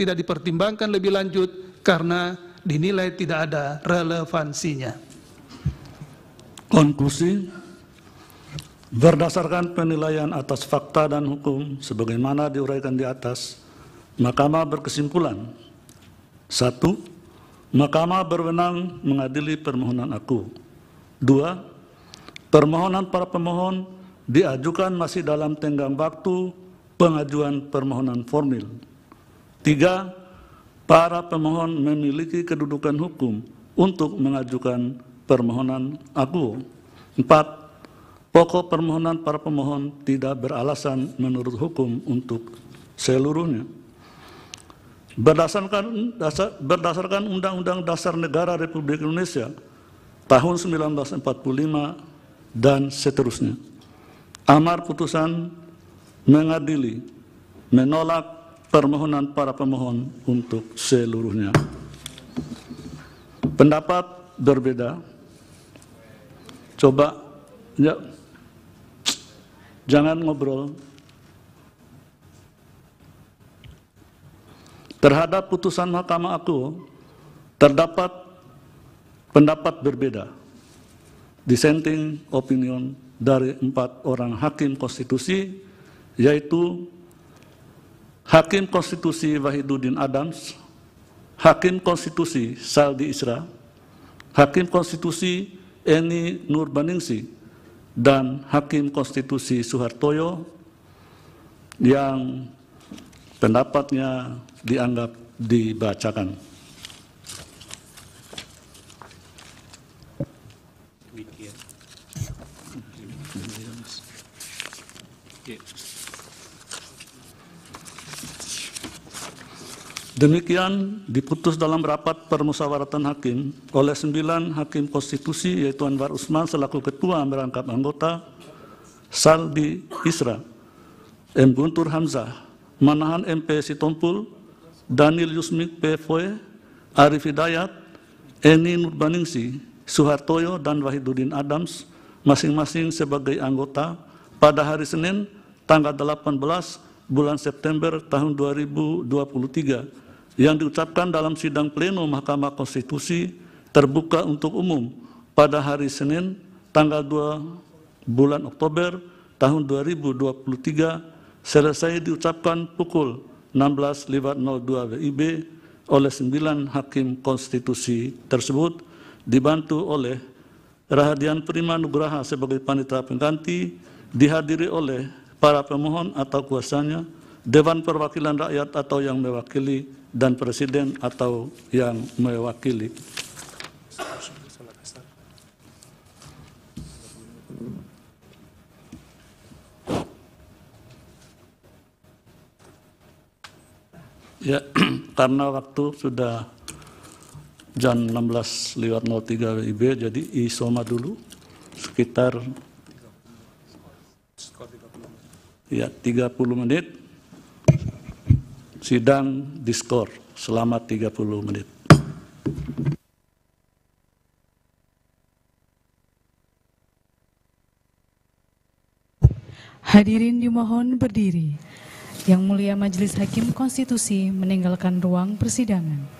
tidak dipertimbangkan lebih lanjut karena dinilai tidak ada relevansinya. Konklusi Berdasarkan penilaian atas fakta dan hukum sebagaimana diuraikan di atas, Mahkamah berkesimpulan. Satu, Mahkamah berwenang mengadili permohonan aku. Dua, permohonan para pemohon diajukan masih dalam tenggang waktu pengajuan permohonan formil. Tiga, para pemohon memiliki kedudukan hukum untuk mengajukan permohonan aku. Empat, pokok permohonan para pemohon tidak beralasan menurut hukum untuk seluruhnya. Berdasarkan dasar, berdasarkan Undang-Undang Dasar Negara Republik Indonesia tahun 1945 dan seterusnya. Amar putusan mengadili, menolak permohonan para pemohon untuk seluruhnya. Pendapat berbeda. Coba ya, jangan ngobrol. Terhadap putusan Mahkamah Aku terdapat pendapat berbeda. Dissenting opinion dari empat orang hakim konstitusi yaitu Hakim Konstitusi Wahiduddin Adams, Hakim Konstitusi Saldi Isra, Hakim Konstitusi Eni Nurbaningsi, dan Hakim Konstitusi Soehartoyo yang pendapatnya dianggap dibacakan. Yeah. Demikian diputus dalam rapat permusawaratan hakim oleh sembilan hakim konstitusi yaitu Anwar Usman selaku ketua merangkap anggota, Saldi Isra, M. Guntur Hamzah, Manahan MP Sitompul, Daniel Yusmik P. Foe, Arif Hidayat, Eni Nurbaningsi, Suhartoyo, dan Wahidudin Adams masing-masing sebagai anggota pada hari Senin tanggal 18 bulan September tahun 2023 yang diucapkan dalam sidang pleno Mahkamah Konstitusi terbuka untuk umum pada hari Senin tanggal 2 bulan Oktober tahun 2023 selesai diucapkan pukul 16.02 WIB oleh 9 hakim konstitusi tersebut dibantu oleh Rahadian Prima Nugraha sebagai panitera pengganti dihadiri oleh para pemohon atau kuasanya Dewan Perwakilan Rakyat atau yang mewakili dan presiden atau yang mewakili. Ya, karena waktu sudah jam 16 lewat 03 WIB, jadi isoma dulu sekitar ya 30 menit Sidang diskor selama 30 menit. Hadirin dimohon berdiri. Yang Mulia Majelis Hakim Konstitusi meninggalkan ruang persidangan.